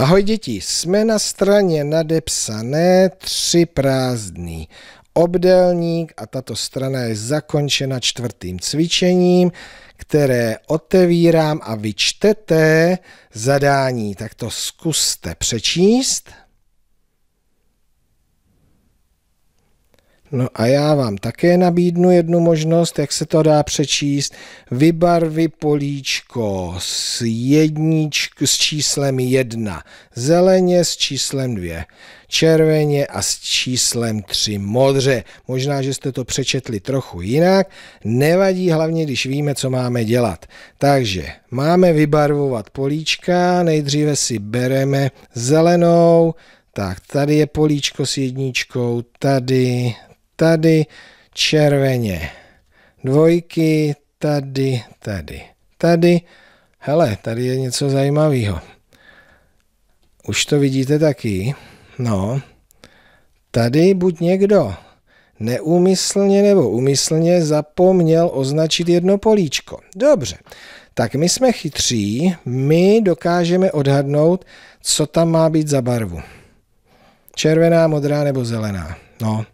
Ahoj děti, jsme na straně nadepsané tři prázdný obdélník a tato strana je zakončena čtvrtým cvičením, které otevírám a vyčtete zadání. Tak to zkuste přečíst. No a já vám také nabídnu jednu možnost, jak se to dá přečíst. Vybarvy políčko s, jednič, s číslem 1, zeleně s číslem 2, červeně a s číslem 3 modře. Možná, že jste to přečetli trochu jinak, nevadí hlavně, když víme, co máme dělat. Takže máme vybarvovat políčka, nejdříve si bereme zelenou, tak, tady je políčko s jedničkou, tady, tady, červeně. Dvojky, tady, tady, tady. Hele, tady je něco zajímavého. Už to vidíte taky? No. Tady buď někdo neumyslně nebo umyslně zapomněl označit jedno políčko. Dobře, tak my jsme chytří, my dokážeme odhadnout, co tam má být za barvu. Červená, modrá nebo zelená. No,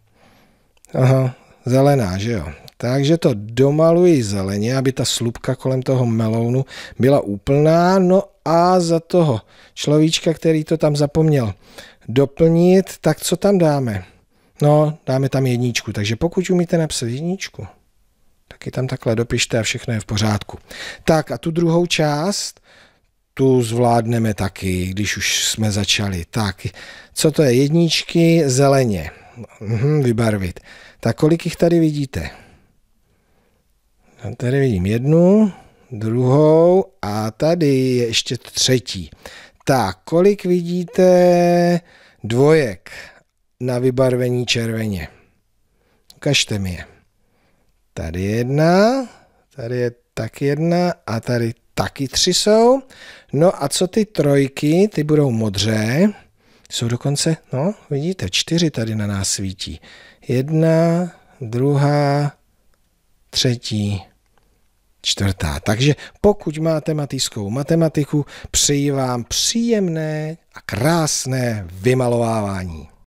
Aha, zelená, že jo. Takže to domaluji zeleně, aby ta slupka kolem toho melounu byla úplná. No a za toho človíčka, který to tam zapomněl doplnit, tak co tam dáme? No, dáme tam jedničku, takže pokud umíte napsat jedničku, tak tam takhle dopište a všechno je v pořádku. Tak a tu druhou část, tu zvládneme taky, když už jsme začali. Tak, co to je? Jedničky zeleně. Mhm, vybarvit. Tak kolik jich tady vidíte? Tady vidím jednu, druhou a tady je ještě třetí. Tak, kolik vidíte dvojek na vybarvení červeně? Ukažte mi je. Tady jedna, tady je tak jedna a tady taky tři jsou. No a co ty trojky? Ty budou modře. Jsou dokonce, no, vidíte, čtyři tady na nás svítí. Jedna, druhá, třetí, čtvrtá. Takže pokud máte matickou matematiku, přeji vám příjemné a krásné vymalovávání.